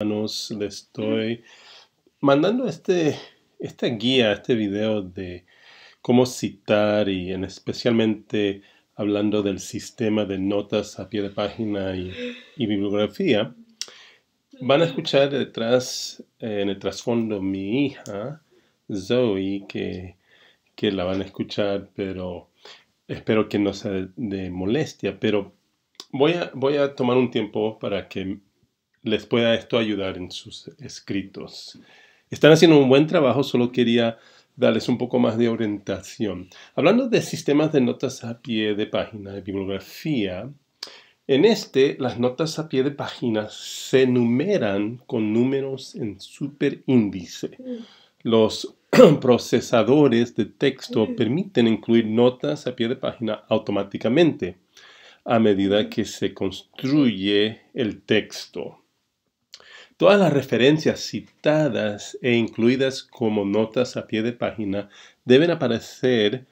le les estoy mandando este, esta guía, este video de cómo citar y en especialmente hablando del sistema de notas a pie de página y, bibliografía. Van a escuchar detrás, eh, en el trasfondo, mi hija, Zoe, que, que la van a escuchar, pero espero que no sea de molestia, pero voy a, voy a tomar un tiempo para que les pueda esto ayudar en sus escritos. Están haciendo un buen trabajo, solo quería darles un poco más de orientación. Hablando de sistemas de notas a pie de página, de bibliografía, en este las notas a pie de página se numeran con números en superíndice. Los procesadores de texto mm. permiten incluir notas a pie de página automáticamente a medida que se construye el texto. Todas las referencias citadas e incluidas como notas a pie de página deben aparecer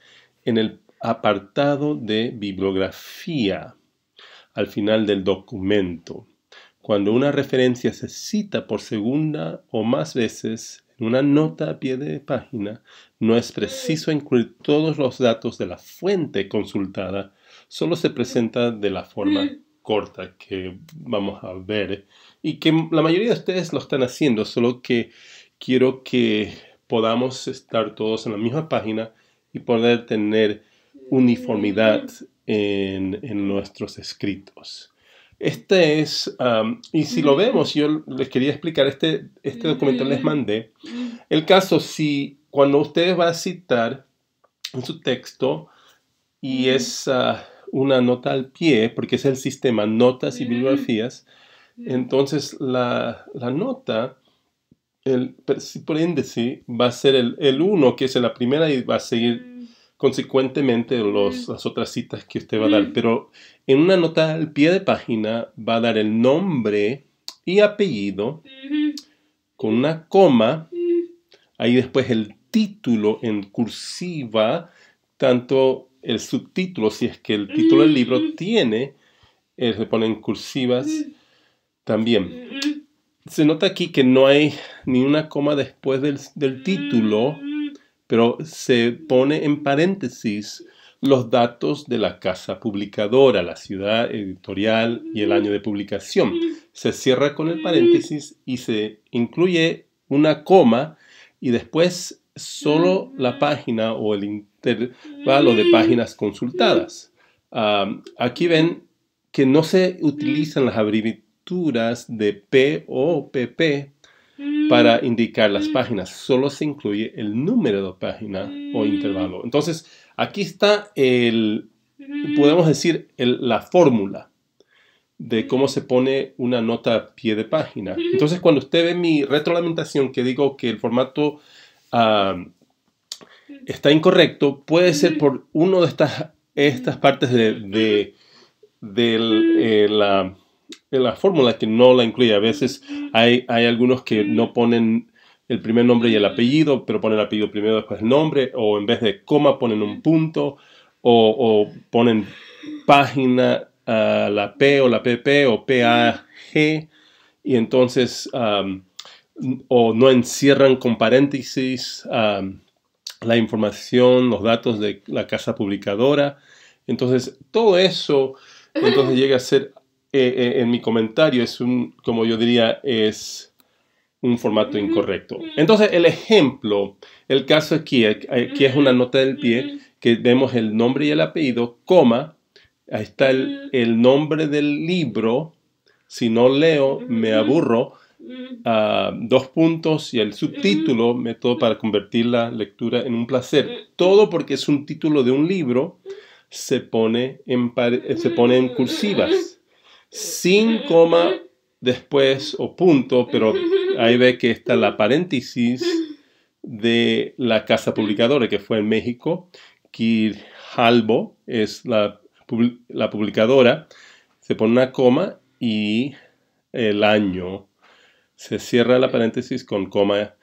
en el apartado de bibliografía al final del documento. Cuando una referencia se cita por segunda o más veces en una nota a pie de página, no es preciso incluir todos los datos de la fuente consultada, solo se presenta de la forma corta que vamos a ver y que la mayoría de ustedes lo están haciendo, solo que quiero que podamos estar todos en la misma página y poder tener uniformidad en, en nuestros escritos. Este es, y si lo vemos, yo les quería explicar, este, este documental les mandé. El caso, si cuando ustedes van a citar en su texto y es ah, una nota al pie, porque es el sistema notas y bibliografías, entonces la, nota, el índice va a ser el 1, que es la primera, y va a seguir mm. consecuentemente mm. las otras citas que usted va a dar. Mm. Pero en una nota al pie de página va a dar el nombre y apellido mm-hmm. con una coma, ahí después el título en cursiva, tanto el subtítulo, si es que el título del libro tiene, eh, se pone en cursivas, también. Se nota aquí que no hay ni una coma después del, título, pero se pone en paréntesis los datos de la casa publicadora, la ciudad editorial y el año de publicación. Se cierra con el paréntesis y se incluye una coma y después solo la página o el intervalo de páginas consultadas. Ah, aquí ven que no se utilizan las abrevi de P o PP mm. para indicar las mm. páginas. Solo se incluye el número de página o mm. intervalo. Entonces, aquí está el, podemos decir, la fórmula de cómo se pone una nota a pie de página. Entonces, cuando usted ve mi retroalimentación que digo que el formato está incorrecto, puede ser por una de estas, estas partes de, eh, la la fórmula que no la incluye. A veces hay, hay algunos que no ponen el primer nombre y el apellido, pero ponen el apellido primero, después el nombre, o en vez de coma ponen un punto, o, ponen página, ah, la P o la PP o PAG, y entonces, o no encierran con paréntesis la información, los datos de la casa publicadora. Entonces, todo eso, entonces llega a ser eh, eh, en mi comentario es un, como yo diría, es un formato incorrecto. Entonces, el ejemplo, el caso aquí, eh, aquí es una nota del pie, que vemos el nombre y el apellido, coma, ahí está el, nombre del libro, si no leo, me aburro, ah, dos puntos y el subtítulo, método para convertir la lectura en un placer. Todo porque es un título de un libro, se pone en, se pone en cursivas sin coma después o punto, pero ahí ve que está la paréntesis de la casa publicadora que fue en México. Kirjalbo es la, la publicadora. Se pone una coma y el año. Se cierra la paréntesis con coma.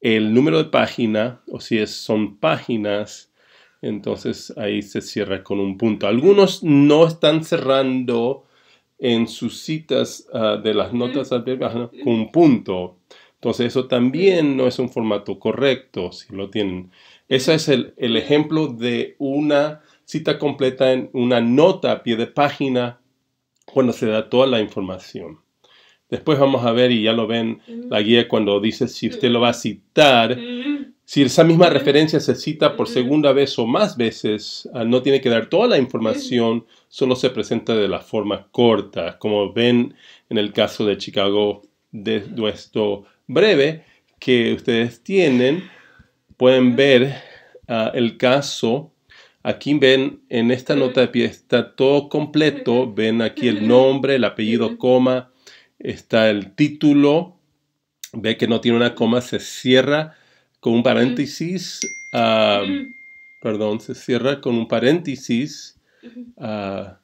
El número de página, o si es, son páginas, entonces ahí se cierra con un punto. Algunos no están cerrando en sus citas ah, de las notas pie página con un punto. Entonces eso también no es un formato correcto si lo tienen. Ese es el, el ejemplo de una cita completa en una nota a pie de página cuando se da toda la información. Después vamos a ver, y ya lo ven, la guía cuando dice si usted lo va a citar, si esa misma referencia se cita por segunda vez o más veces, ah, no tiene que dar toda la información, solo se presenta de la forma corta, como ven en el caso de Chicago de nuestro breve que ustedes tienen. Pueden ver ah, el caso. Aquí ven en esta nota de pie está todo completo. Ven aquí el nombre, el apellido, coma. Está el título. Ve que no tiene una coma, se cierra con un paréntesis, ah, perdón, se cierra con un paréntesis ah,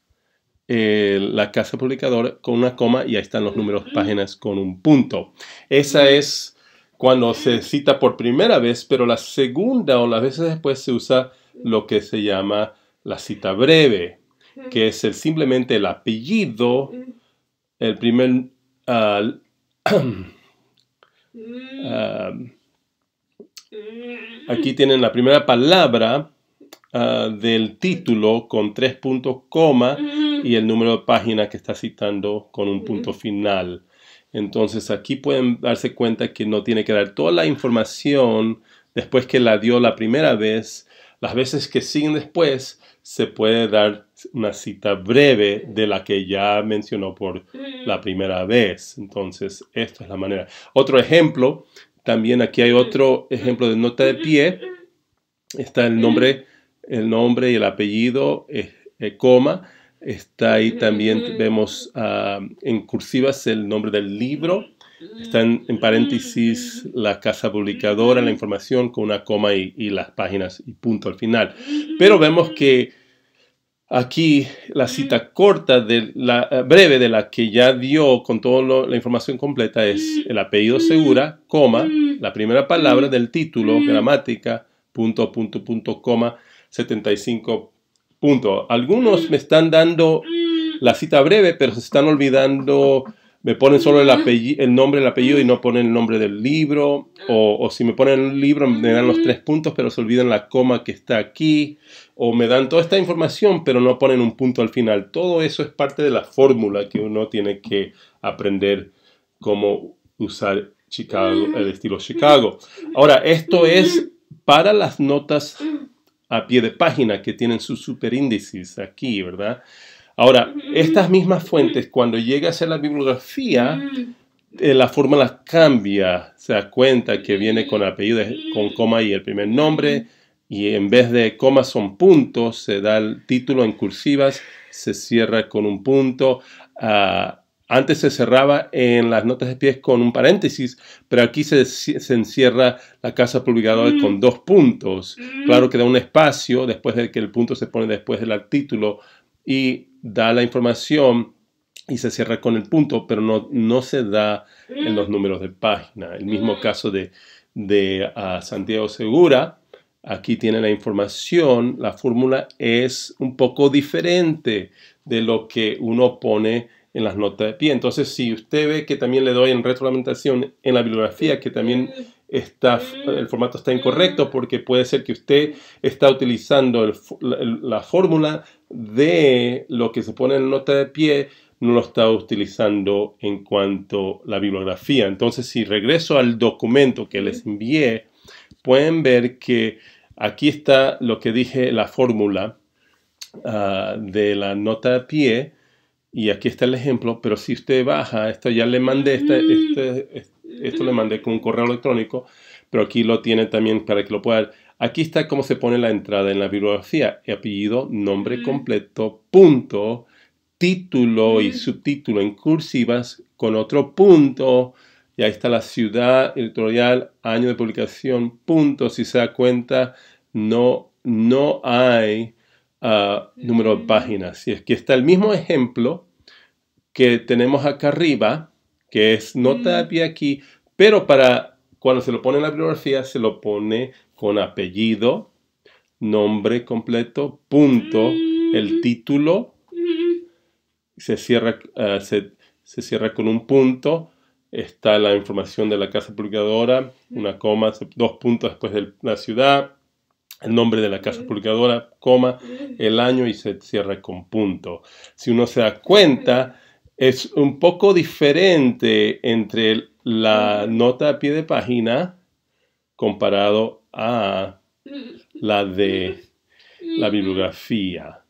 eh, la casa publicadora con una coma y ahí están los números páginas con un punto. Esa es cuando se cita por primera vez, pero la segunda o las veces después se usa lo que se llama la cita breve, que es simplemente el apellido, el primer... Ah, mm. Aquí tienen la primera palabra ah, del título con tres puntos coma y el número de página que está citando con un punto final. Entonces aquí pueden darse cuenta que no tiene que dar toda la información después que la dio la primera vez. Las veces que siguen después se puede dar una cita breve de la que ya mencionó por la primera vez. Entonces, esta es la manera. Otro ejemplo también aquí hay otro ejemplo de nota de pie. Está el nombre, el nombre y el apellido, eh, eh, coma. Está ahí también, vemos ah, en cursivas el nombre del libro. Está en, paréntesis la casa publicadora, la información con una coma y las páginas y punto al final. Pero vemos que aquí la mm. cita corta, de la, eh, breve de la que ya dio con toda la información completa es mm. el apellido mm. segura, coma, la primera palabra del título, gramática, punto, punto, punto, coma, 75 punto. Algunos me están dando la cita breve, pero se están olvidando me ponen solo el, nombre, el apellido y no ponen el nombre del libro. O, o si me ponen el libro me dan los tres puntos, pero se olvidan la coma que está aquí. O me dan toda esta información, pero no ponen un punto al final. Todo eso es parte de la fórmula que uno tiene que aprender cómo usar Chicago, el estilo Chicago. Ahora, esto es para las notas a pie de página que tienen sus superíndices aquí, ¿verdad? Ahora, estas mismas fuentes, cuando llega a ser la bibliografía, eh, la fórmula cambia. Se da cuenta que viene con apellido, con coma y el primer nombre, y en vez de coma son puntos, se da el título en cursivas, se cierra con un punto. Ah, antes se cerraba en las notas de pies con un paréntesis, pero aquí se, encierra la casa publicadora con mm. dos puntos. Claro mm. que da un espacio después de que el punto se pone después del título y da la información y se cierra con el punto, pero no, no se da en los números de página. El mismo caso de, de ah, Santiago Segura, aquí tiene la información, la fórmula es un poco diferente de lo que uno pone en las notas de pie. Entonces, si usted ve que también le doy en retroalimentación en la bibliografía, que también está, mm. el formato está incorrecto mm. porque puede ser que usted está utilizando la, fórmula de lo que se pone en nota de pie, no lo está utilizando en cuanto a la bibliografía. Entonces, si regreso al documento que les envié, pueden ver que aquí está lo que dije, la fórmula ah, de la nota de pie. Y aquí está el ejemplo, pero si usted baja, esto ya le mandé mm. este, este esto le mandé con un correo electrónico, pero aquí lo tiene también para que lo pueda. Aquí está cómo se pone la entrada en la bibliografía, apellido, nombre completo, punto, título y subtítulo en cursivas con otro punto. Y ahí está la ciudad editorial, año de publicación, punto. Si se da cuenta, no, no hay ah, número de páginas. Y aquí está el mismo ejemplo que tenemos acá arriba, que es nota mm. aquí, pero para cuando se lo pone en la bibliografía se lo pone con apellido, nombre completo, punto, mm. el título, mm. se cierra, ah, se, se cierra con un punto, está la información de la casa publicadora, una coma, dos puntos después de la ciudad, el nombre de la casa publicadora, coma, el año y se cierra con punto. Si uno se da cuenta, es un poco diferente entre la mm. nota a pie de página comparado a mm. la de mm. la bibliografía.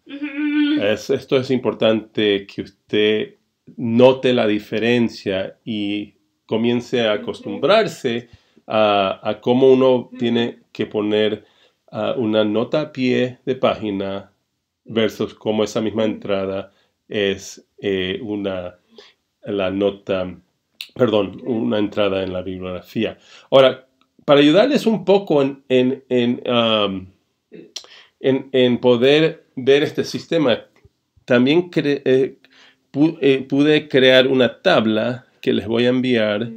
esto es importante que usted note la diferencia y comience a acostumbrarse a, cómo uno tiene que poner ah, una nota a pie de página versus cómo esa misma entrada es eh, una, la nota, perdón, una entrada en la bibliografía. Ahora, para ayudarles un poco en, en, um, poder ver este sistema, también eh, eh, pude crear una tabla que les voy a enviar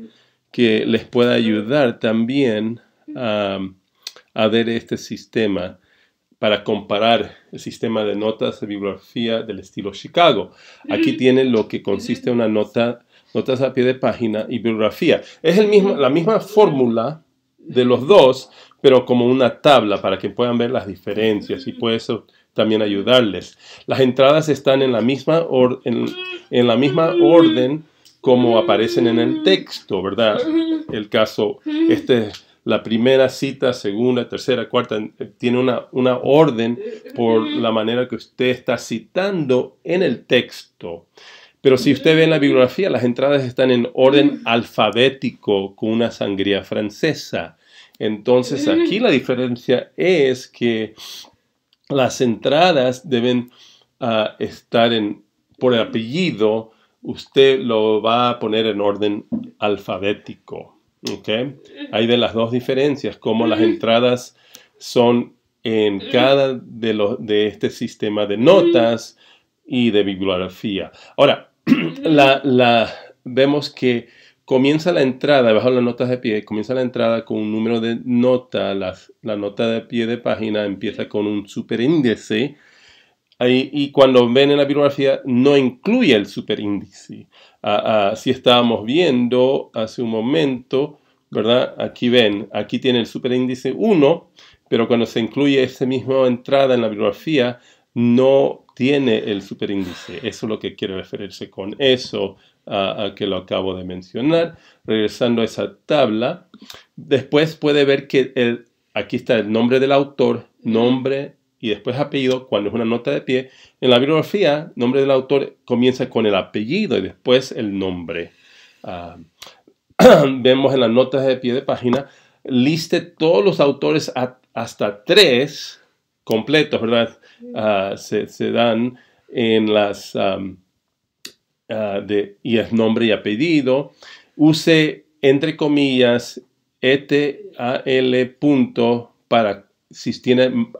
que les pueda ayudar también a ver este sistema para comparar el sistema de notas de bibliografía del estilo Chicago. Aquí tiene lo que consiste una nota, notas a pie de página y bibliografía. Es el mismo, la misma fórmula de los dos, pero como una tabla para que puedan ver las diferencias y puede eso también ayudarles. Las entradas están en la misma, or, en la misma orden como aparecen en el texto, ¿verdad? El caso, este la primera cita, segunda, tercera, cuarta, eh, tiene una, orden por la manera que usted está citando en el texto. Pero si usted ve en la bibliografía, las entradas están en orden alfabético con una sangría francesa. Entonces aquí la diferencia es que las entradas deben ah, estar en, por el apellido, usted lo va a poner en orden alfabético. Okay. Hay de las dos diferencias, como las entradas son en cada de, de este sistema de notas y de bibliografía. Ahora, la, vemos que comienza la entrada, bajo las notas de pie, comienza la entrada con un número de nota, las, la nota de pie de página empieza con un superíndice y cuando ven en la bibliografía no incluye el superíndice. Ah, ah, si estábamos viendo hace un momento, ¿verdad? Aquí ven, aquí tiene el superíndice 1, pero cuando se incluye esa misma entrada en la bibliografía, no tiene el superíndice. Eso es lo que quiere referirse con eso a ah, que lo acabo de mencionar. Regresando a esa tabla, después puede ver que aquí está el nombre del autor, nombre y después apellido cuando es una nota de pie. En la bibliografía, nombre del autor comienza con el apellido y después el nombre. Ah, vemos en las notas de pie de página, liste todos los autores hasta tres completos, ¿verdad? Ah, se, dan en las... Ah, de, y es nombre y apellido. Use entre comillas etal punto para si tiene, mm,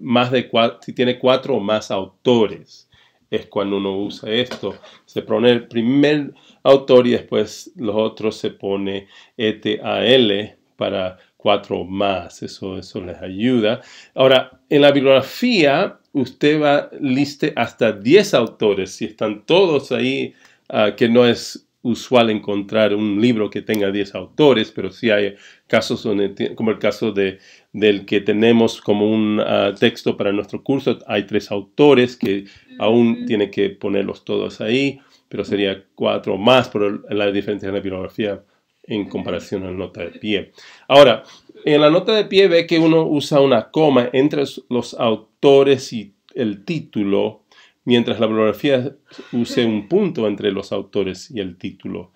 más de cuatro, si tiene cuatro o más autores. Es cuando uno usa esto. Se pone el primer autor y después los otros se pone ETAL para cuatro o más. Eso, eso les ayuda. Ahora, en la bibliografía, usted va, liste hasta diez autores. Si están todos ahí, ah, que no es usual encontrar un libro que tenga 10 autores, pero si hay casos como el caso de, del que tenemos como un ah, texto para nuestro curso, hay tres autores que aún tiene que ponerlos todos ahí, pero sería cuatro más por la diferencia en la bibliografía en comparación a la nota de pie. Ahora, en la nota de pie ve que uno usa una coma entre los autores y el título, mientras la bibliografía use un punto entre los autores y el título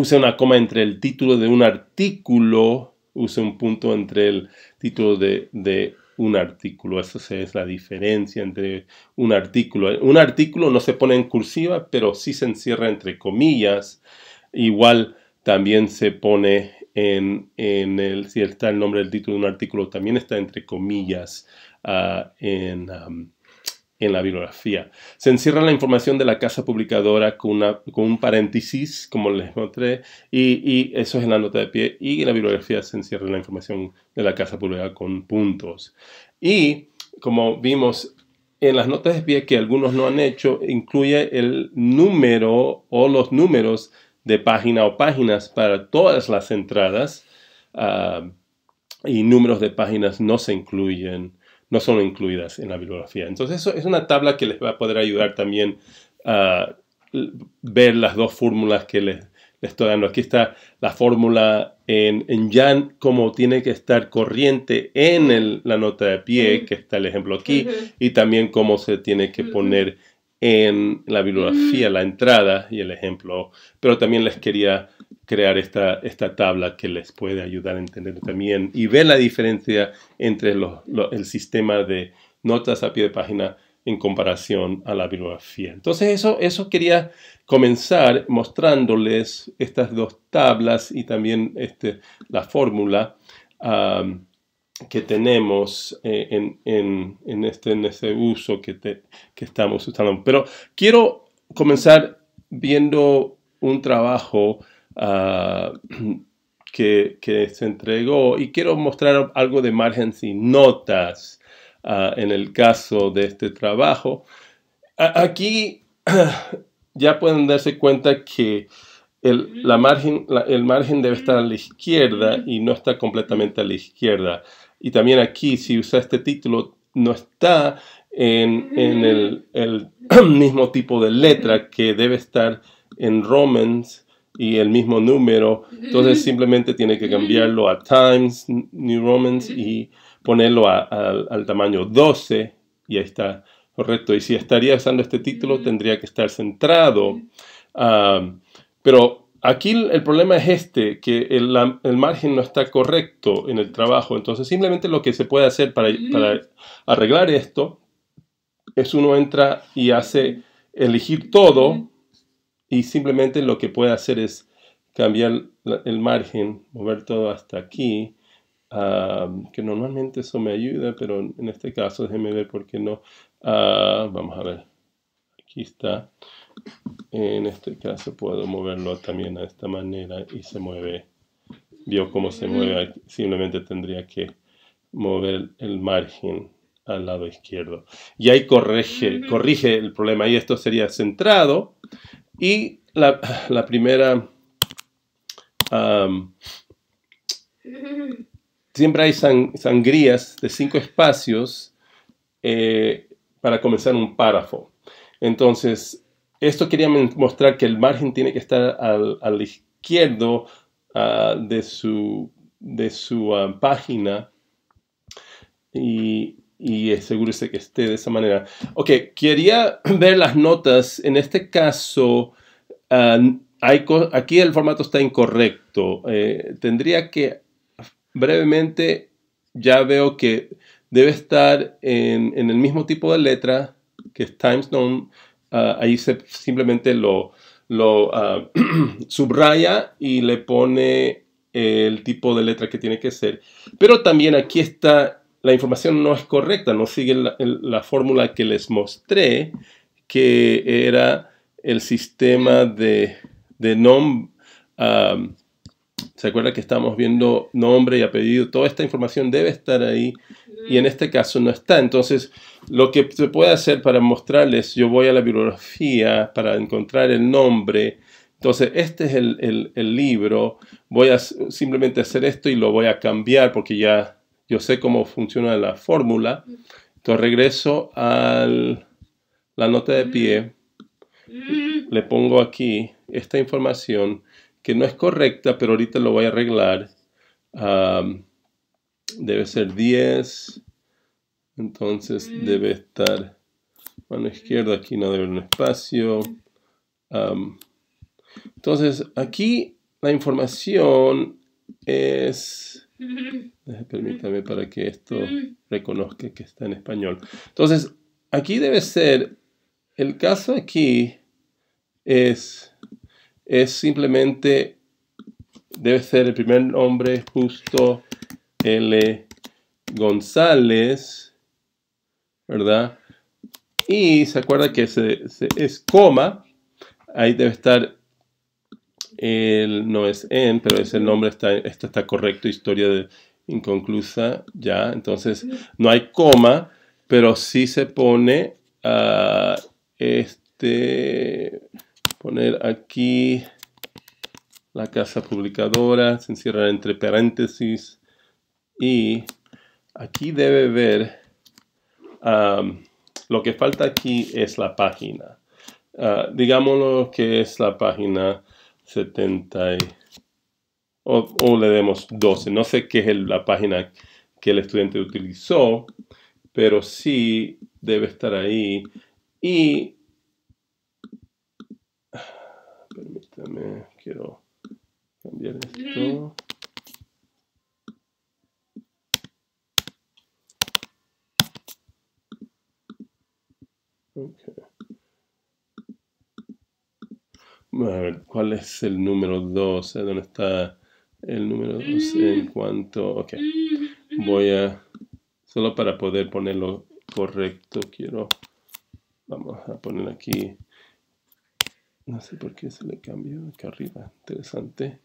use una coma entre el título de un artículo, use un punto entre el título de, un artículo. Esa es la diferencia entre un artículo. Un artículo no se pone en cursiva, pero sí se encierra entre comillas. Igual también se pone en, el, si está el nombre del título de un artículo, también está entre comillas ah, en en la bibliografía. Se encierra la información de la casa publicadora con, una, con un paréntesis, como les mostré, y, eso es en la nota de pie, y en la bibliografía se encierra la información de la casa publicadora con puntos. Y como vimos en las notas de pie que algunos no han hecho, incluye el número o los números de página o páginas para todas las entradas ah, y números de páginas no se incluyen no son incluidas en la bibliografía. Entonces, eso es una tabla que les va a poder ayudar también a ver las dos fórmulas que les, estoy dando. Aquí está la fórmula en, en Jan, como tiene que estar corriente en la nota de pie, que está el ejemplo aquí, y también cómo se tiene que poner en la bibliografía, la entrada y el ejemplo. Pero también les quería crear esta, esta tabla que les puede ayudar a entender también y ver la diferencia entre el sistema de notas a pie de página en comparación a la bibliografía. Entonces eso, eso quería comenzar mostrándoles estas dos tablas y también este, la fórmula que tenemos eh, en, en, este, en uso que, que estamos usando. Pero quiero comenzar viendo un trabajo Ah, que, se entregó. Y quiero mostrar algo de margen sin notas ah, en el caso de este trabajo. aquí ya pueden darse cuenta que el, la margen, el margen debe estar a la izquierda y no está completamente a la izquierda. Y también aquí, si usa este título, no está en, el, el, mismo tipo de letra que debe estar en Romans y el mismo número. Entonces simplemente tiene que cambiarlo a Times New Romans y ponerlo al tamaño 12 y ahí está correcto. Y si estaría usando este título tendría que estar centrado. Ah, pero aquí el problema es este, que el, margen no está correcto en el trabajo. Entonces simplemente lo que se puede hacer para, para arreglar esto es uno entra y hace elegir todo y simplemente lo que puede hacer es cambiar el margen, mover todo hasta aquí, que normalmente eso me ayuda, pero en este caso déjeme ver por qué no. Ah, vamos a ver, aquí está. En este caso puedo moverlo también de esta manera y se mueve. Vio cómo se mueve, simplemente tendría que mover el margen al lado izquierdo. Y ahí corrige, corrige el problema. Y esto sería centrado, y la, primera... siempre hay sangrías de cinco espacios eh, para comenzar un párrafo. Entonces, esto quería mostrar que el margen tiene que estar al, izquierdo ah, de su, de su ah, página. Y y asegúrese que esté de esa manera. Ok, quería ver las notas. En este caso, ah, aquí el formato está incorrecto. Eh, tendría que brevemente, ya veo que debe estar en, el mismo tipo de letra que es Times ah, ahí se simplemente lo, lo ah, subraya y le pone el tipo de letra que tiene que ser. Pero también aquí está la información no es correcta, no sigue la, fórmula que les mostré, que era el sistema de, de ¿Se acuerda que estamos viendo nombre y apellido? Toda esta información debe estar ahí y en este caso no está. Entonces, lo que se puede hacer para mostrarles, yo voy a la bibliografía para encontrar el nombre. Entonces, este es el libro. Voy a simplemente hacer esto y lo voy a cambiar porque ya yo sé cómo funciona la fórmula. Entonces regreso a la nota de pie, mm. le pongo aquí esta información que no es correcta, pero ahorita lo voy a arreglar. debe ser 10, entonces mm. debe estar mano izquierda, aquí no debe haber un espacio. entonces aquí la información es Permítame para que esto reconozca que está en español. Entonces, aquí debe ser, el caso aquí es, es simplemente, debe ser el primer nombre justo L. González, ¿verdad? Y se acuerda que es coma, ahí debe estar el, no es en, pero es el nombre, está, está correcto, historia inconclusa, ya. Entonces, no hay coma, pero sí se pone este, poner aquí la casa publicadora, se encierra entre paréntesis y aquí debe ver, lo que falta aquí es la página. Ah, digámoslo que es la página 70 o, le demos 12. No sé qué es la página que el estudiante utilizó, pero sí debe estar ahí. Y permítame, quiero cambiar esto. A ver, ¿cuál es el número 12? ¿Dónde está el número 12 mm. en cuanto? Ok, mm, mm. voy a, solo para poder ponerlo correcto, quiero, vamos a poner aquí, no sé por qué se le cambió acá arriba, interesante.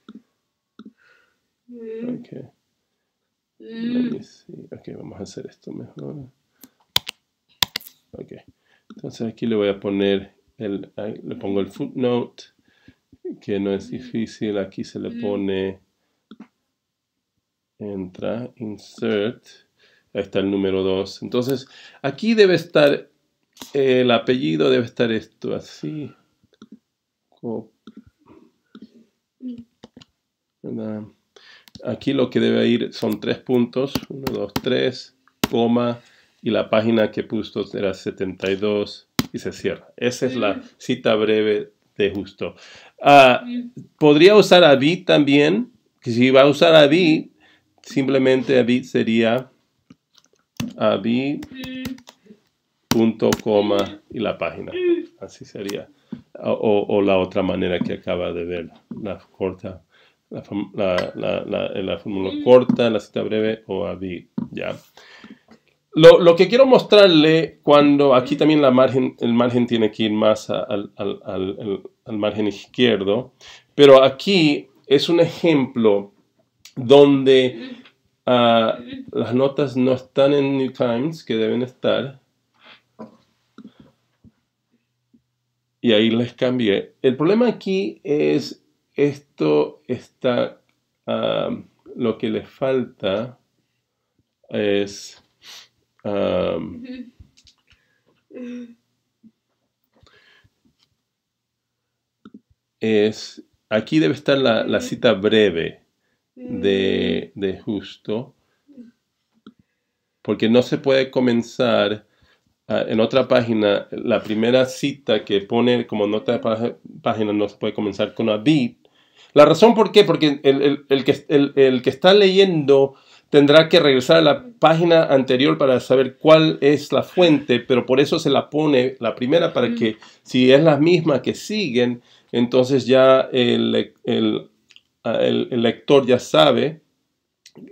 Ok. Ok, vamos a hacer esto mejor. Ok. Entonces aquí le voy a poner el, le pongo el footnote que no es mm. difícil. Aquí se le mm. pone, entra, insert. Ahí está el número 2. Entonces, aquí debe estar, el apellido debe estar esto, así. Aquí lo que debe ir son tres puntos, 1, 2, 3, coma, y la página que puso era 72 y se cierra. Esa es la mm. cita breve de justo. Ah, podría usar a bit también, que si va a usar a vi simplemente a bit sería a punto coma y la página. Así sería. O, la otra manera que acaba de ver, la corta, la, la, la, la fórmula corta, la cita breve o Abid. Ya. Lo, que quiero mostrarle cuando aquí también la margen, el margen tiene que ir más al, margen izquierdo, pero aquí es un ejemplo donde ah, las notas no están en New Times, que deben estar. Y ahí les cambié. El problema aquí es esto está, ah, lo que le falta es Um, es, aquí debe estar la, cita breve mm. de, justo, porque no se puede comenzar ah, en otra página, la primera cita que pone como nota de página no se puede comenzar con a bit La razón por qué, porque el, el, que, el que está leyendo tendrá que regresar a la página anterior para saber cuál es la fuente, pero por eso se la pone la primera para que si es la misma que siguen, entonces ya el, ah, lector ya sabe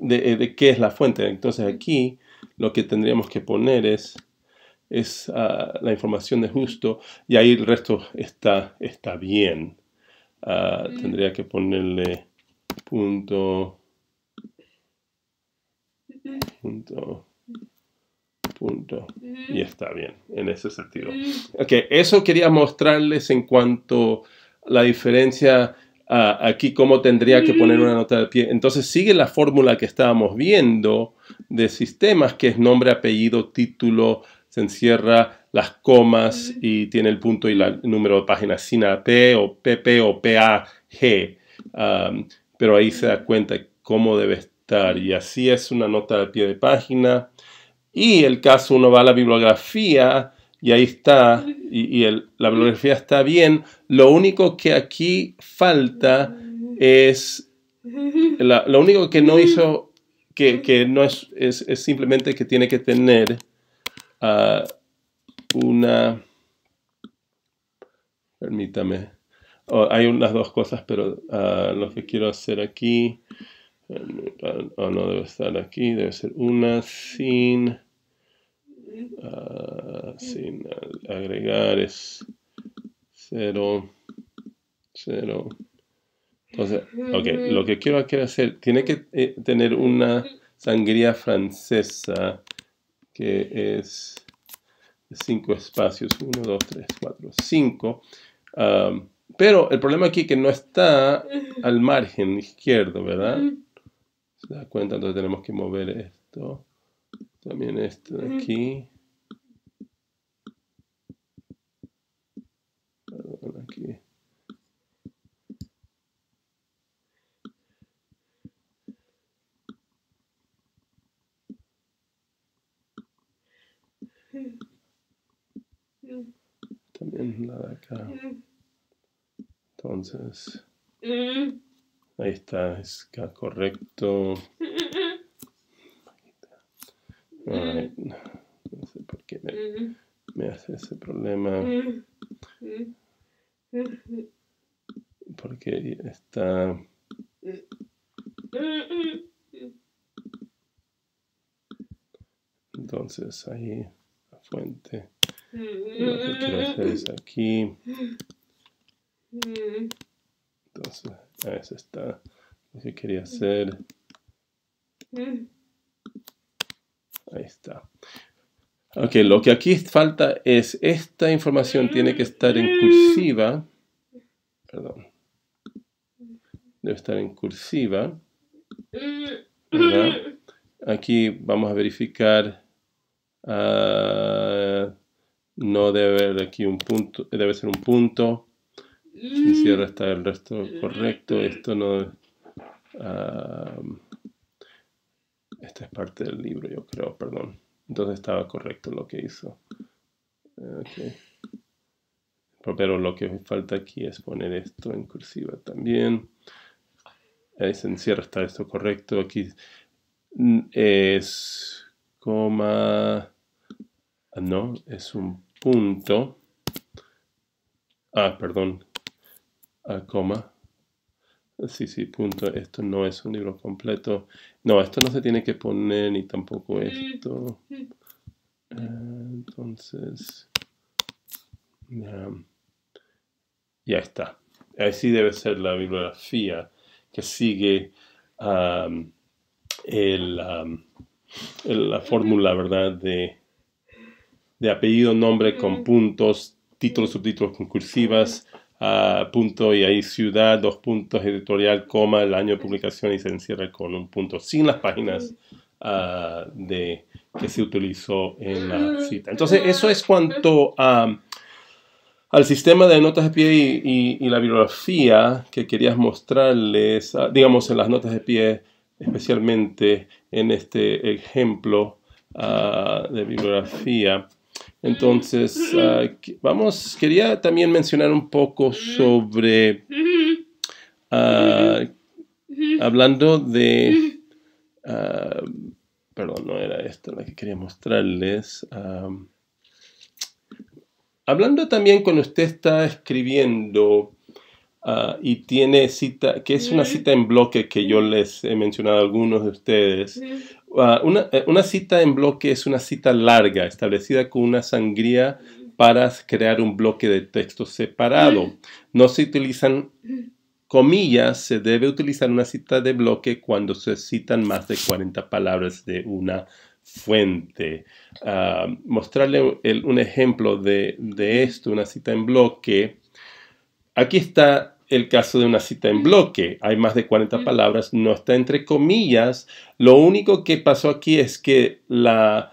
eh, de, qué es la fuente. Entonces aquí lo que tendríamos que poner es, es ah, la información de justo y ahí el resto está, está bien. Ah, tendría que ponerle punto punto, punto. Y está bien, en ese sentido. Ok, eso quería mostrarles en cuanto la diferencia aquí, cómo tendría que poner una nota de pie. Entonces sigue la fórmula que estábamos viendo de sistemas, que es nombre, apellido, título, se encierra las comas y tiene el punto y el número de página sin AP o PP o PAG. G, ah, pero ahí se da cuenta cómo debe estar y así es una nota de pie de página. Y el caso uno va a la bibliografía y ahí está, y, la bibliografía está bien. Lo único que aquí falta es, lo único que no hizo, que, no es, es, simplemente que tiene que tener ah, una, permítame, oh, hay unas dos cosas, pero ah, lo que quiero hacer aquí Ah, no debe estar aquí, debe ser una sin, ah, sin agregar es cero, cero, Entonces, ok, lo que quiero hacer, tiene que eh, tener una sangría francesa que es cinco espacios, uno, dos, tres, cuatro, cinco, ah, Pero el problema aquí es que no está al margen izquierdo, ¿verdad? da cuenta? Entonces tenemos que mover esto. También esto de aquí. aquí. También la Entonces... Ahí está, es correcto. Mm. No sé por qué me, mm. me, hace ese problema. Mm. Porque está... Entonces ahí la fuente. Lo que quiero hacer es aquí. Entonces Ahí está. que quería hacer. Ahí está. Ok, lo que aquí falta es esta información tiene que estar en cursiva. Perdón. Debe estar en cursiva. Aquí vamos a verificar. Ah, no debe haber aquí un punto. Debe ser un punto. Si cierra mm. está el resto correcto, esto no es. Ah, esta es parte del libro, yo creo, perdón. Entonces estaba correcto lo que hizo. Ah, pero lo que me falta aquí es poner esto en cursiva también. Ahí se encierra, está esto correcto. Aquí mm, es coma. Ah, no, es un punto. Ah, perdón, coma. Sí, sí, punto. Esto no es un libro completo. No, esto no se tiene que poner ni tampoco mm. esto. Mm. Entonces, ya está. Así debe ser la bibliografía que sigue la fórmula, ¿verdad? De, de apellido, nombre con mm. puntos, títulos, subtítulos con cursivas, punto y ahí ciudad, dos puntos, editorial, coma, el año de publicación y se encierra con un punto, sin las páginas ah, de, que se utilizó en la ah. cita. Entonces, eso es cuanto a al sistema de notas de pie y, la bibliografía que querías mostrarles, ah, digamos en las notas de pie, especialmente en este ejemplo de bibliografía, entonces, ah, vamos, quería también mencionar un poco sobre, ah, hablando de, ah, perdón, no era esto la que quería mostrarles. hablando también cuando usted está escribiendo y tiene cita, que es una cita en bloque que yo les he mencionado a algunos de ustedes. Ah, eh, una, cita en bloque es una cita larga, establecida con una sangría para crear un bloque de texto separado. No se utilizan comillas, se debe utilizar una cita de bloque cuando se citan más de 40 palabras de una fuente. Ah, mostrarle un ejemplo de, esto, una cita en bloque. Aquí está el caso de una cita en bloque. Hay más de 40 palabras, no está entre comillas. Lo único que pasó aquí es que la,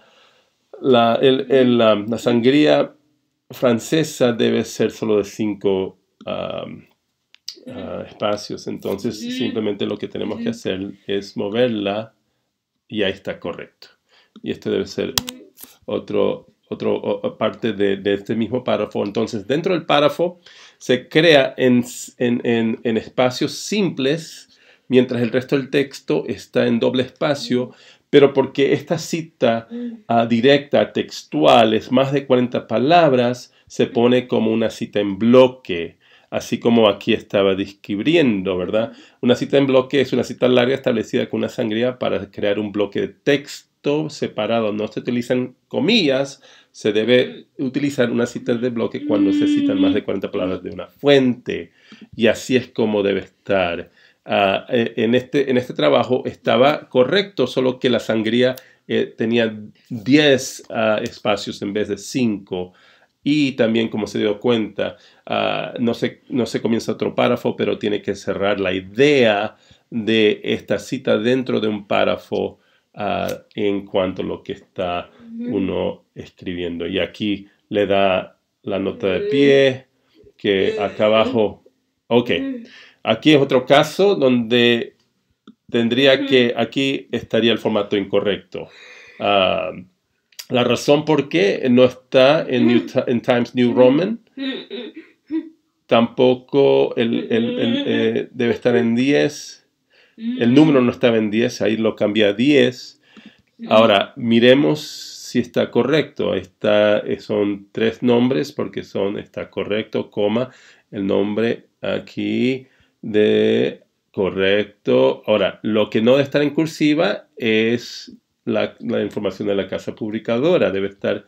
la, sangría francesa debe ser solo de cinco ah, espacios. Entonces, simplemente lo que tenemos que hacer es moverla y ahí está correcto. Y este debe ser otro, otro parte de este mismo párrafo. Entonces, dentro del párrafo se crea en, espacios simples, mientras el resto del texto está en doble espacio, pero porque esta cita ah, directa, textual, es más de 40 palabras, se pone como una cita en bloque, así como aquí estaba describiendo, ¿verdad? Una cita en bloque es una cita larga establecida con una sangría para crear un bloque de texto separado no se utilizan comillas, se debe utilizar una cita de bloque cuando se citan más de 40 mm. palabras de una fuente. Y así es como debe estar. Ah, eh, en, este, en este trabajo estaba correcto, solo que la sangría eh, tenía 10 ah, espacios en vez de 5. Y también, como se dio cuenta, ah, no, no se comienza otro párrafo, pero tiene que cerrar la idea de esta cita dentro de un párrafo Ah, en cuanto a lo que está uno escribiendo. Y aquí le da la nota de mm. pie, que acá abajo, ok. Aquí es otro caso donde tendría que, aquí estaría el formato incorrecto. Ah, la razón por qué no está en, Times New Roman, tampoco el, eh, debe estar en 10 el número no estaba en 10, ahí lo cambia a 10. Ahora, miremos si está correcto. Está, eh, son tres nombres porque son, está correcto, coma, el nombre aquí de correcto. Ahora, lo que no debe estar en cursiva es la, la información de la casa publicadora. Debe estar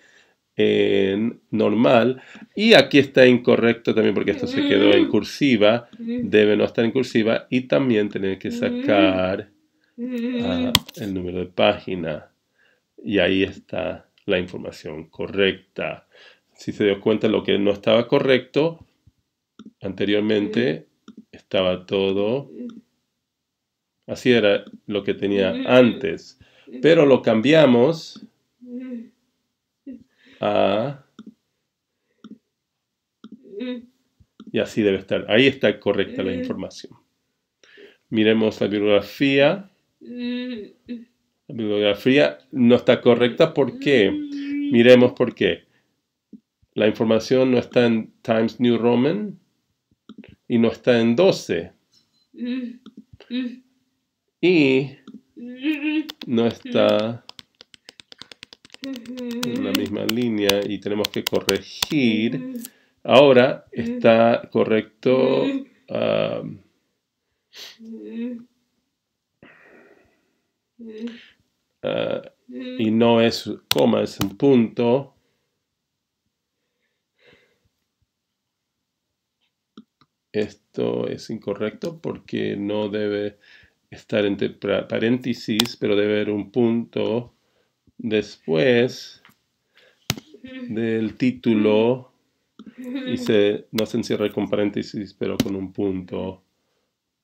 en normal. Y aquí está incorrecto también porque esto se quedó en mm. cursiva. Mm. Debe no estar en cursiva. Y también tener que mm. sacar ah, el número de página. Y ahí está la información correcta. Si se dio cuenta lo que no estaba correcto anteriormente, estaba todo. Así era lo que tenía antes. Pero lo cambiamos Ah. Y así debe estar. Ahí está correcta la mm. información. Miremos la bibliografía. La bibliografía no está correcta. ¿Por qué? Mm. Miremos por qué. La información no está en Times New Roman y no está en 12. Mm. Y no está en la misma línea y tenemos que corregir. Ahora está correcto. Ah, y no es coma, es un punto. Esto es incorrecto porque no debe estar entre paréntesis, pero debe haber un punto después del título y se, no se encierra con paréntesis, pero con un punto.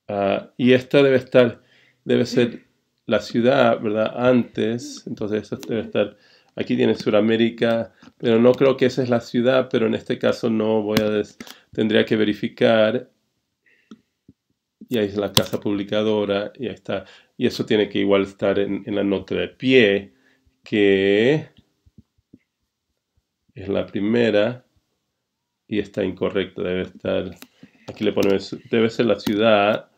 Ah, y esta debe estar, debe ser la ciudad, ¿verdad? Antes, entonces esta debe estar, aquí tiene Sudamérica, pero no creo que esa es la ciudad, pero en este caso no voy a, tendría que verificar. Y ahí es la casa publicadora, y ahí está. Y eso tiene que igual estar en la nota de pie que es la primera y está incorrecta. Debe estar, aquí le ponemos, debe ser la ciudad,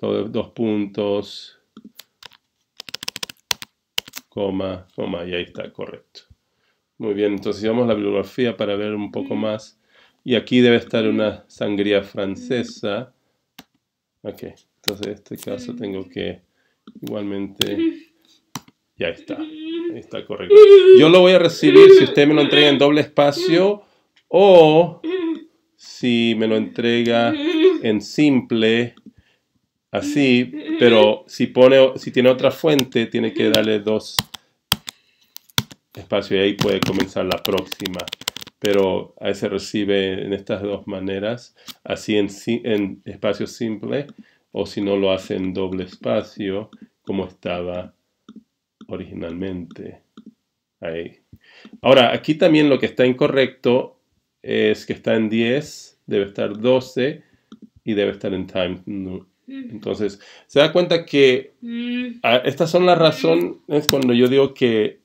dos, puntos, coma, coma, y ahí está, correcto. Muy bien, entonces vamos la bibliografía para ver un poco mm. más. Y aquí debe estar una sangría francesa. Mm. Ok, entonces en este caso mm. tengo que igualmente Ya está. está correcto. Yo lo voy a recibir si usted me lo entrega en doble espacio o si me lo entrega en simple así, pero si pone si tiene otra fuente tiene que darle dos espacios y ahí puede comenzar la próxima. Pero ahí se recibe en estas dos maneras, así en, en espacio simple o si no lo hace en doble espacio como estaba originalmente. Ahí. Ahora, aquí también lo que está incorrecto es que está en 10, debe estar 12 y debe estar en time. Mm. Entonces, se da cuenta que mm. estas son las razones cuando yo digo que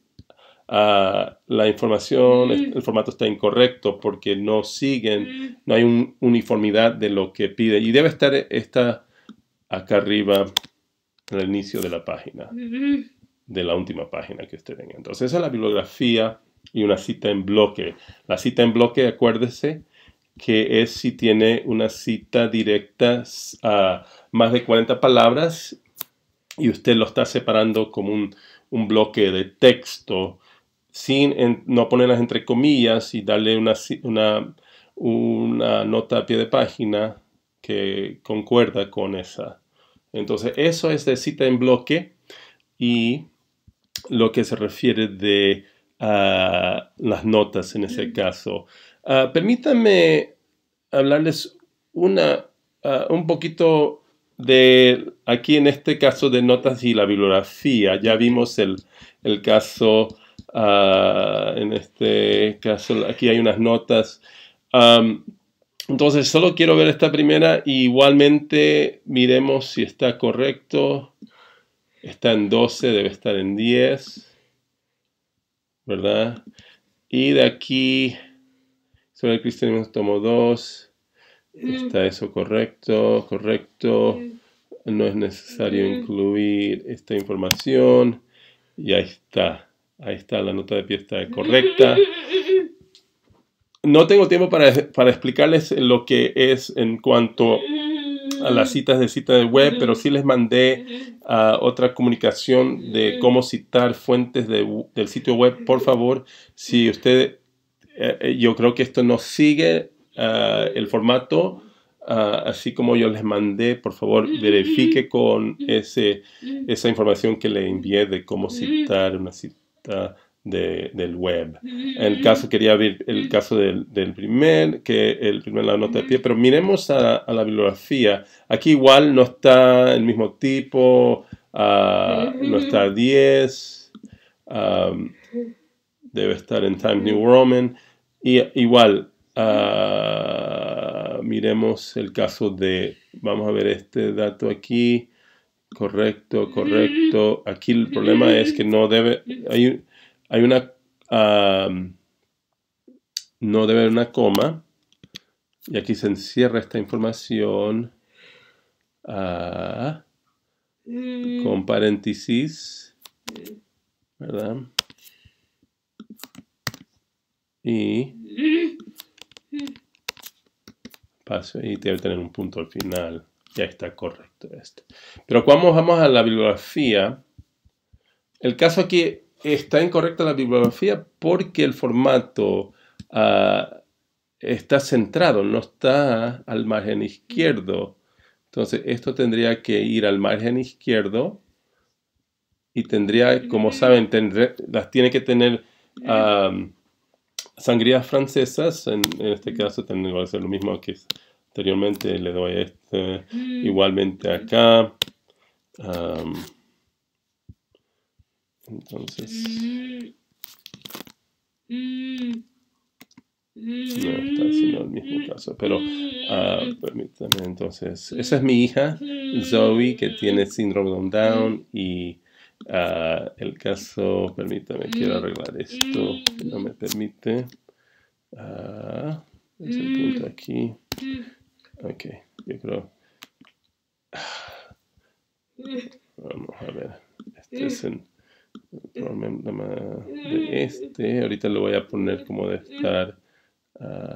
ah, la información, mm. el formato está incorrecto porque no siguen, no hay uniformidad de lo que pide. Y debe estar esta acá arriba, al inicio de la página. Mm-hmm de la última página que usted tenga. Entonces, esa es la bibliografía y una cita en bloque. La cita en bloque, acuérdese que es si tiene una cita directa a más de 40 palabras y usted lo está separando como un, bloque de texto sin no ponerlas entre comillas y darle una, una, una nota a pie de página que concuerda con esa. Entonces, eso es de cita en bloque y lo que se refiere de ah, las notas en ese caso. Ah, permítanme hablarles una, ah, un poquito de, aquí en este caso de notas y la bibliografía. Ya vimos el, caso, en este caso, aquí hay unas notas. entonces, solo quiero ver esta primera. Y igualmente, miremos si está correcto está en 12, debe estar en 10, ¿verdad? Y de aquí, sobre el cristianismo tomo 2, mm. está eso correcto, correcto, mm. no es necesario mm. incluir esta información, y ahí está, ahí está, la nota de pie está correcta. No tengo tiempo para, para explicarles lo que es en cuanto a las citas de cita de web, pero sí les mandé otra comunicación de cómo citar fuentes del sitio web. Por favor, si usted, eh, eh, yo creo que esto no sigue ah, el formato. Ah, así como yo les mandé, por favor, verifique con ese, esa información que le envié de cómo citar una cita del web. En el mm. caso, quería ver el mm. caso del, del, primer, que el primer la nota de pie, pero miremos a, la bibliografía. Aquí igual no está el mismo tipo, ah, no está 10, debe estar en Times New Roman. Y, igual, ah, miremos el caso de, vamos a ver este dato aquí. Correcto, correcto. Aquí el problema es que no debe, hay, hay una... no debe haber una coma. Y aquí se encierra esta información ah, mm. con paréntesis, ¿verdad? Y paso y debe tener un punto al final. Ya está correcto esto. Pero cuando vamos a la bibliografía, el caso aquí está incorrecta la bibliografía porque el formato ah, está centrado, no está al margen izquierdo. Entonces, esto tendría que ir al margen izquierdo y tendría, como mm. saben, las tiene que tener mm. sangrías francesas. En, este mm. caso, también que a ser lo mismo que anteriormente. Le doy este, igualmente acá. Entonces. Mm. No, está haciendo el mm. mismo caso, pero uh, permítame entonces. Esa es mi hija, Zoe, que tiene síndrome de Down y ah, el caso, permítame, quiero arreglar esto, no me permite. Ah, es aquí. Ok, yo creo. Vamos a ver. Este es el de este. Ahorita lo voy a poner como de estar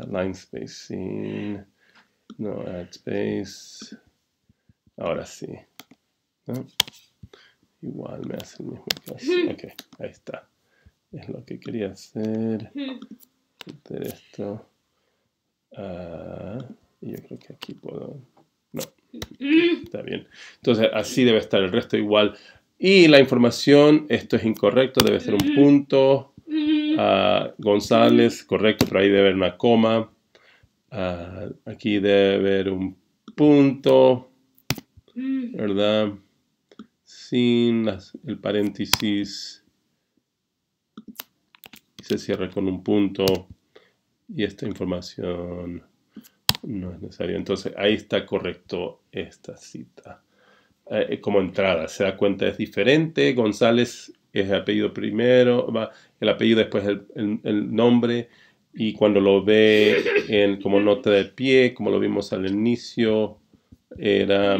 line spacing, no add space. Ahora sí. Igual me hace el mismo caso. Ok, ahí está. Es lo que quería hacer. esto. Ah, y yo creo que aquí puedo... No. Está bien. Entonces así debe estar el resto igual. Y la información, esto es incorrecto, debe ser un mm. punto. Mm. Ah, González, correcto, pero ahí debe haber una coma. Ah, aquí debe haber un punto, mm. ¿verdad? Sin el paréntesis. Y se cierra con un punto. Y esta información no es necesaria. Entonces, ahí está correcto esta cita. Eh, eh, como entrada. Se da cuenta, es diferente. González es el apellido primero, va, el apellido después el, el, nombre. Y cuando lo ve en, como nota de pie, como lo vimos al inicio, era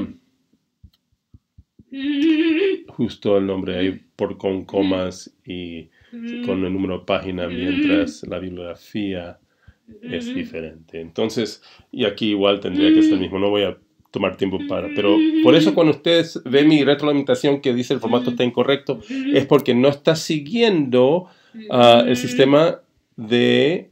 justo el nombre ahí por con comas y con el número de página, mientras la bibliografía es diferente. Entonces, y aquí igual tendría que ser el mismo. No voy a tomar tiempo para. Pero por eso cuando ustedes ven mi retroalimentación que dice el formato está incorrecto, es porque no está siguiendo ah, el sistema de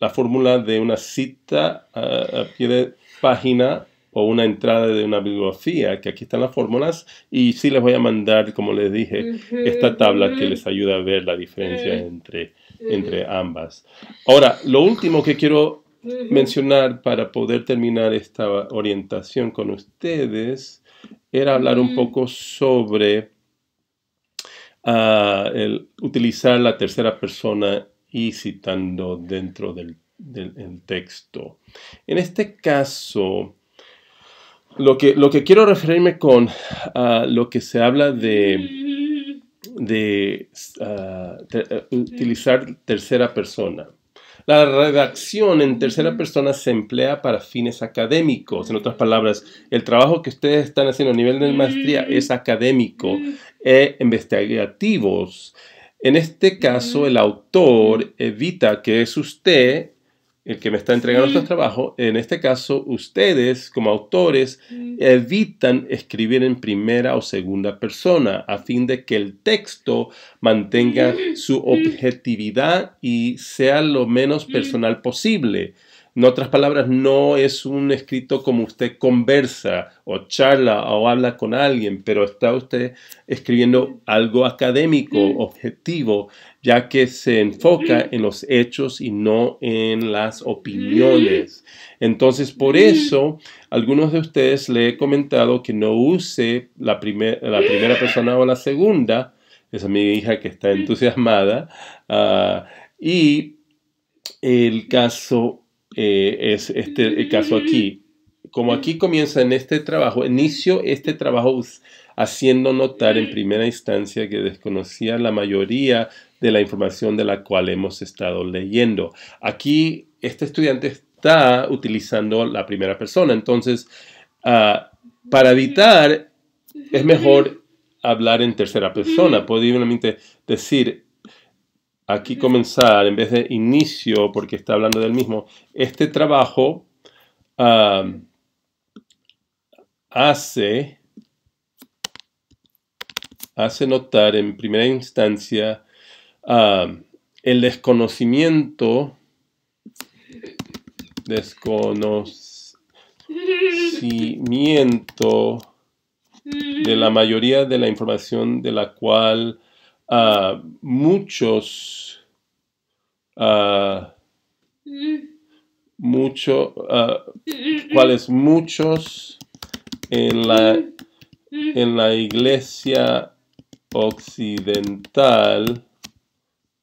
la fórmula de una cita a pie de página o una entrada de una bibliografía, que aquí están las fórmulas, y sí les voy a mandar, como les dije, esta tabla que les ayuda a ver la diferencia eh. entre, eh. entre ambas. Ahora, lo último que quiero mencionar para poder terminar esta orientación con ustedes era hablar un mm. poco sobre ah, el utilizar la tercera persona y citando dentro del, texto. En este caso, lo que, lo que quiero referirme con ah, lo que se habla de, mm. de ah, eh, utilizar tercera persona. La redacción en tercera persona se emplea para fines académicos. En otras palabras, el trabajo que ustedes están haciendo a nivel de mm. maestría es académico mm. e investigativos. En este caso, mm. el autor evita que es usted el que me está entregando su trabajo. en este caso ustedes como autores evitan escribir en primera o segunda persona a fin de que el texto mantenga su objetividad y sea lo menos personal posible. En otras palabras, no es un escrito como usted conversa o charla o habla con alguien, pero está usted escribiendo algo académico, mm. objetivo, ya que se enfoca mm. en los hechos y no en las opiniones. Mm. Entonces, por eso, algunos de ustedes le he comentado que no use la, primera persona o la segunda. Esa es mi hija que está entusiasmada. Ah, y el caso eh, es este caso aquí. Como aquí comienza en este trabajo, inicio este trabajo haciendo notar en primera instancia que desconocía la mayoría de la información de la cual hemos estado leyendo. Aquí este estudiante está utilizando la primera persona, entonces ah, para evitar es mejor hablar en tercera persona, simplemente decir aquí comenzar, en vez de inicio, porque está hablando del mismo, este trabajo hace, hace notar en primera instancia el desconocimiento, desconocimiento de la mayoría de la información de la cual Ah, muchos... muchos, ah, ¿Cuáles? mucho, ah, cuáles muchos en la, en la iglesia occidental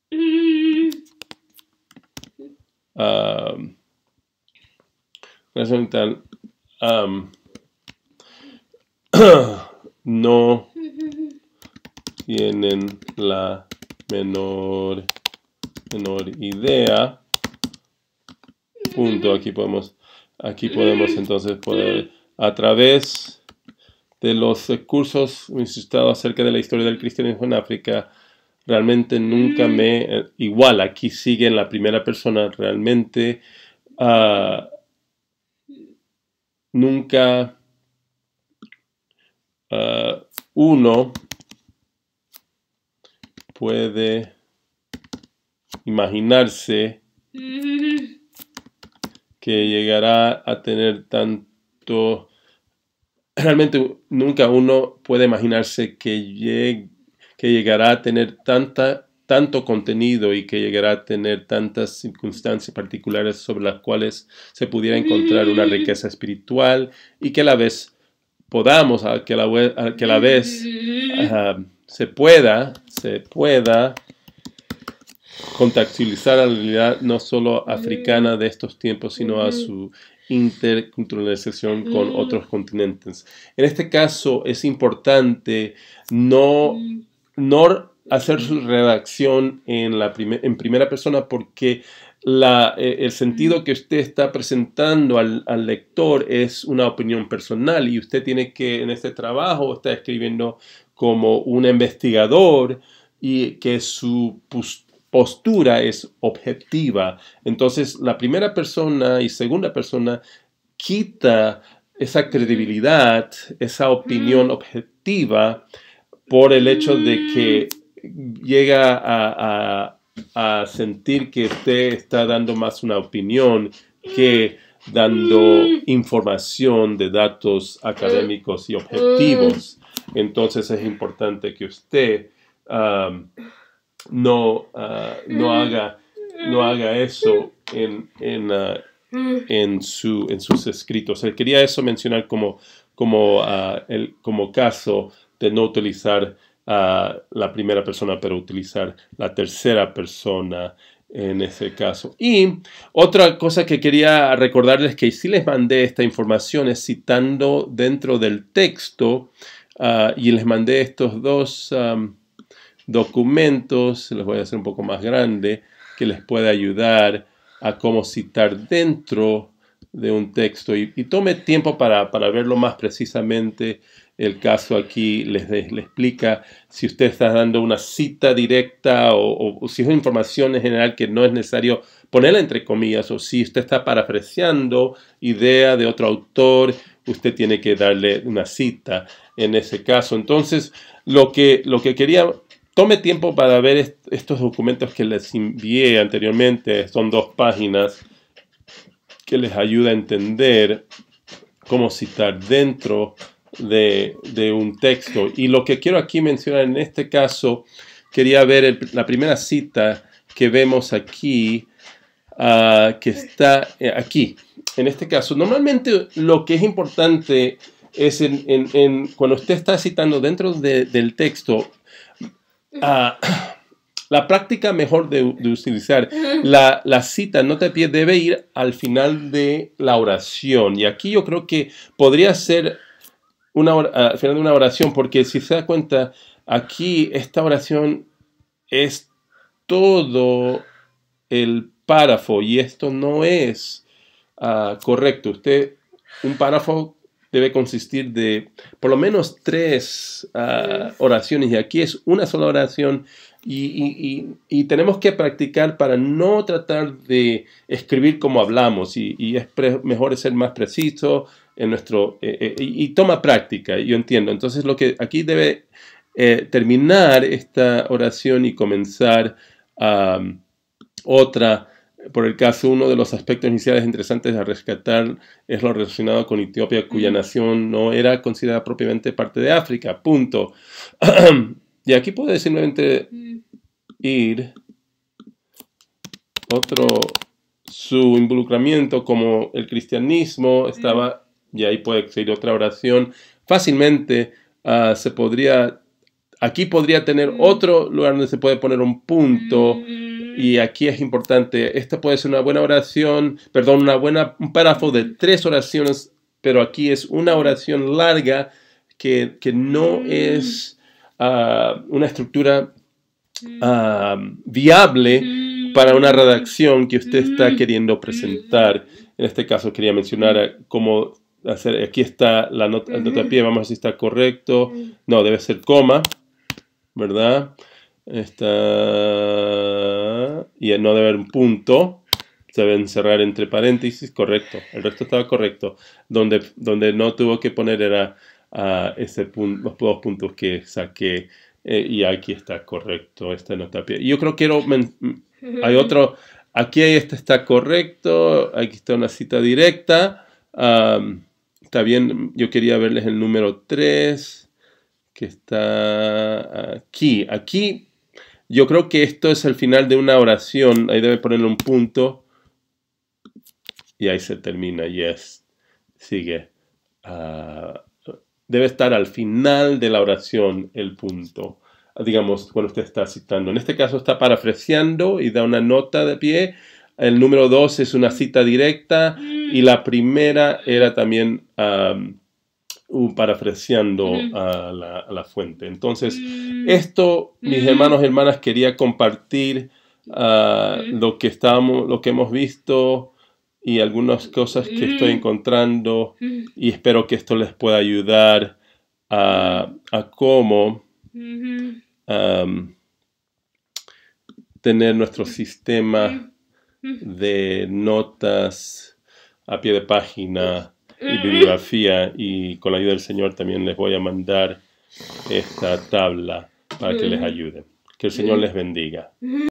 no tienen la menor, menor idea. Punto. Aquí podemos, aquí podemos entonces poder, a través de los cursos insistido acerca de la historia del cristianismo en África, realmente nunca mm. me, eh, igual, aquí sigue en la primera persona, realmente ah, nunca ah, uno puede imaginarse que llegará a tener tanto... Realmente nunca uno puede imaginarse que, que llegará a tener tanta, tanto contenido y que llegará a tener tantas circunstancias particulares sobre las cuales se pudiera encontrar una riqueza espiritual y que a la vez podamos, que la, que a la vez se pueda, se pueda contactualizar a la realidad no solo africana de estos tiempos, sino a su interculturalización con mm. otros continentes. En este caso es importante no, mm. no hacer su redacción en, la en primera persona porque la, e, el sentido mm. que usted está presentando al, al, lector es una opinión personal y usted tiene que en este trabajo está escribiendo como un investigador y que su postura es objetiva. Entonces, la primera persona y segunda persona quita esa credibilidad, esa opinión mm. objetiva por el hecho de que mm. llega a, a sentir que usted está dando más una opinión que dando mm. información de datos académicos y objetivos entonces es importante que usted um, no, uh, no, haga, no haga eso en, uh, su, en sus escritos. quería eso mencionar como, como, uh, como caso de no utilizar la primera persona, pero utilizar la tercera persona en ese caso. Y otra cosa que quería recordarles que si les mandé esta información es citando dentro del texto Ah, y les mandé estos dos documentos, les voy a hacer un poco más grande, que les puede ayudar a cómo citar dentro de un texto. Y, tome tiempo para, verlo más precisamente. El caso aquí les, explica si usted está dando una cita directa o, si es información en general que no es necesario ponerla entre comillas, o si usted está parafraseando idea de otro autor usted tiene que darle una cita en ese caso. Entonces, lo que, lo que quería, tome tiempo para ver estos documentos que les envié anteriormente, son dos páginas que les ayuda a entender cómo citar dentro de, un texto. Y lo que quiero aquí mencionar en este caso, quería ver la primera cita que vemos aquí, ah, que está eh, aquí en este caso, normalmente lo que es importante es cuando usted está citando dentro del texto ah, la práctica mejor de, utilizar la, cita, no te pie debe ir al final de la oración. Y aquí yo creo que podría ser al final de una oración, porque si se da cuenta, aquí esta oración es todo el párrafo y esto no es Ah, correcto. Usted, un párrafo debe consistir de por lo menos tres ah, oraciones y aquí es una sola oración y, tenemos que practicar para no tratar de escribir como hablamos y, es mejor ser más preciso en nuestro eh, eh, y toma práctica yo entiendo entonces lo que aquí debe eh, terminar esta oración y comenzar otra otra por el caso, uno de los aspectos iniciales interesantes a rescatar es lo relacionado con Etiopía, cuya nación no era considerada propiamente parte de África. Punto. y aquí puede simplemente ir otro, su involucramiento como el cristianismo estaba, y ahí puede seguir otra oración, fácilmente ah, se podría, aquí podría tener otro lugar donde se puede poner un punto y aquí es importante, esta puede ser una buena oración, perdón, una buena, un párrafo de tres oraciones, pero aquí es una oración larga que, no mm. es ah, una estructura mm. ah, viable mm. para una redacción que usted está queriendo presentar. En este caso quería mencionar cómo hacer, aquí está la nota, la pie, vamos a ver si está correcto. No, debe ser coma, ¿verdad? Está y no debe haber un punto, se debe encerrar entre paréntesis, correcto. El resto estaba correcto. Donde, donde no tuvo que poner era ese punto, los dos puntos que saqué eh, y aquí está correcto, esta no está Yo creo que hay otro, aquí este está correcto, aquí está una cita directa. está bien, yo quería verles el número 3 que está aquí. Aquí yo creo que esto es el final de una oración. Ahí debe ponerle un punto. Y ahí se termina. Yes. Sigue. Ah, debe estar al final de la oración el punto. Digamos, cuando usted está citando. En este caso está parafraseando y da una nota de pie. El número dos es una cita directa. Mm. Y la primera era también ah, para parafraseando a, la, fuente. Entonces, mm. esto, mis mm. hermanos y hermanas, quería compartir ah, lo que lo que hemos visto y algunas cosas que estoy encontrando y espero que esto les pueda ayudar a, a cómo tener nuestro sistema de notas a pie de página y bibliografía y con la ayuda del Señor también les voy a mandar esta tabla para que les ayude. Que el Señor les bendiga.